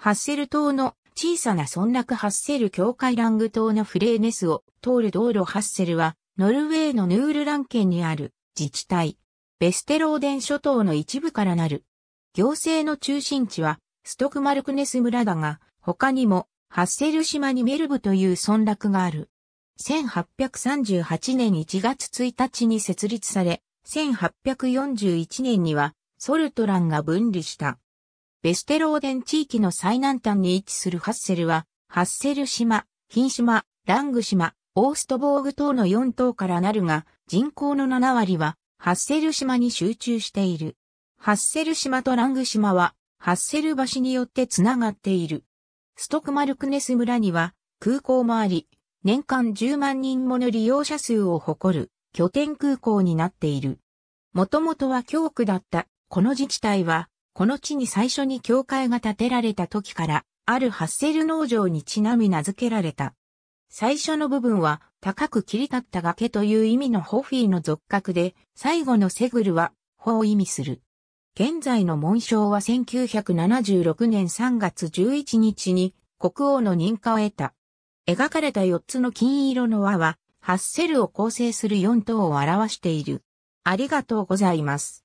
ハッセル島の小さな村落ハッセル境界ラング島のフレーネスを通る道路ハッセルは、ノルウェーのヌールラン県にある自治体、ベステローデン諸島の一部からなる。行政の中心地は、ストクマルクネス村だが、他にも、ハッセル島にメルブという村落がある。1838年1月1日に設立され、1841年には、ソルトランが分離した。ベステローデン地域の最南端に位置するハッセルは、ハッセル島、品島、ラング島、オーストボーグ島の4島からなるが、人口の7割は、ハッセル島に集中している。ハッセル島とラング島は、ハッセル橋によってつながっている。ストクマルクネス村には、空港もあり、年間10万人もの利用者数を誇る、拠点空港になっている。もともとは教区だった、この自治体は、この地に最初に教会が建てられた時から、あるハッセル農場にちなみ名付けられた。最初の部分は高く切り立った崖という意味のホフィーの属格で、最後のセグルは、法を意味する。現在の紋章は1976年3月11日に国王の認可を得た。描かれた4つの金色の輪は、ハッセルを構成する4等を表している。ありがとうございます。